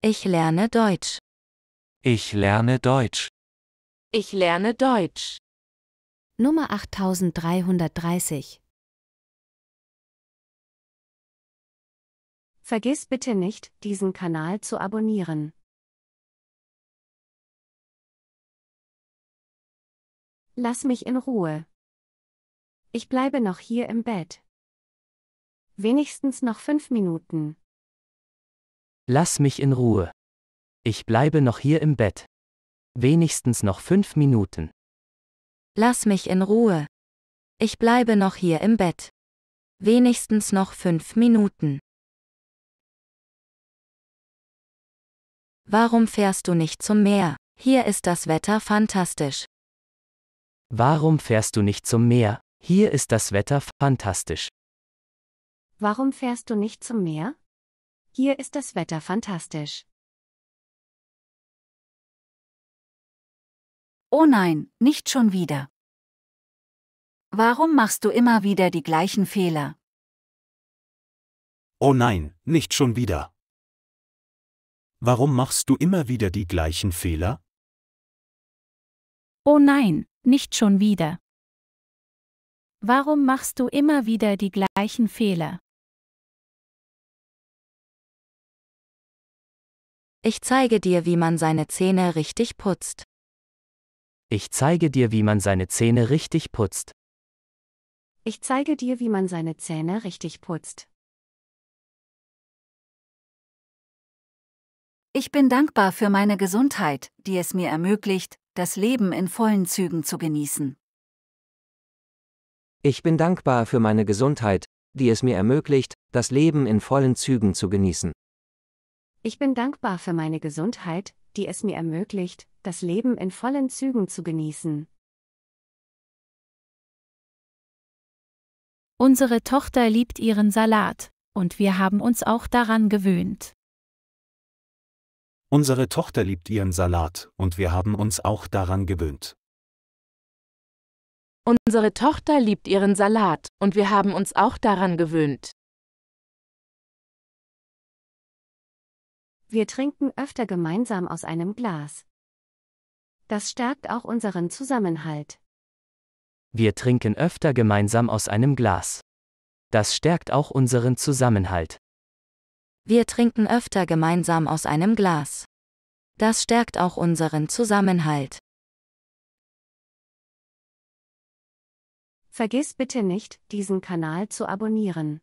Ich lerne Deutsch. Ich lerne Deutsch. Ich lerne Deutsch. Nummer 8330. Vergiss bitte nicht, diesen Kanal zu abonnieren. Lass mich in Ruhe. Ich bleibe noch hier im Bett. Wenigstens noch fünf Minuten. Lass mich in Ruhe. Ich bleibe noch hier im Bett. Wenigstens noch fünf Minuten. Lass mich in Ruhe. Ich bleibe noch hier im Bett. Wenigstens noch fünf Minuten. Warum fährst du nicht zum Meer? Hier ist das Wetter fantastisch. Warum fährst du nicht zum Meer? Hier ist das Wetter fantastisch. Warum fährst du nicht zum Meer? Hier ist das Wetter fantastisch. Oh nein, nicht schon wieder. Warum machst du immer wieder die gleichen Fehler? Oh nein, nicht schon wieder. Warum machst du immer wieder die gleichen Fehler? Oh nein, nicht schon wieder. Warum machst du immer wieder die gleichen Fehler? Ich zeige dir, wie man seine Zähne richtig putzt. Ich zeige dir, wie man seine Zähne richtig putzt. Ich zeige dir, wie man seine Zähne richtig putzt. Ich bin dankbar für meine Gesundheit, die es mir ermöglicht, das Leben in vollen Zügen zu genießen. Ich bin dankbar für meine Gesundheit, die es mir ermöglicht, das Leben in vollen Zügen zu genießen. Ich bin dankbar für meine Gesundheit, die es mir ermöglicht, das Leben in vollen Zügen zu genießen. Unsere Tochter liebt ihren Salat, und wir haben uns auch daran gewöhnt. Unsere Tochter liebt ihren Salat, und wir haben uns auch daran gewöhnt. Unsere Tochter liebt ihren Salat, und wir haben uns auch daran gewöhnt. Wir trinken öfter gemeinsam aus einem Glas. Das stärkt auch unseren Zusammenhalt. Wir trinken öfter gemeinsam aus einem Glas. Das stärkt auch unseren Zusammenhalt. Wir trinken öfter gemeinsam aus einem Glas. Das stärkt auch unseren Zusammenhalt. Vergiss bitte nicht, diesen Kanal zu abonnieren.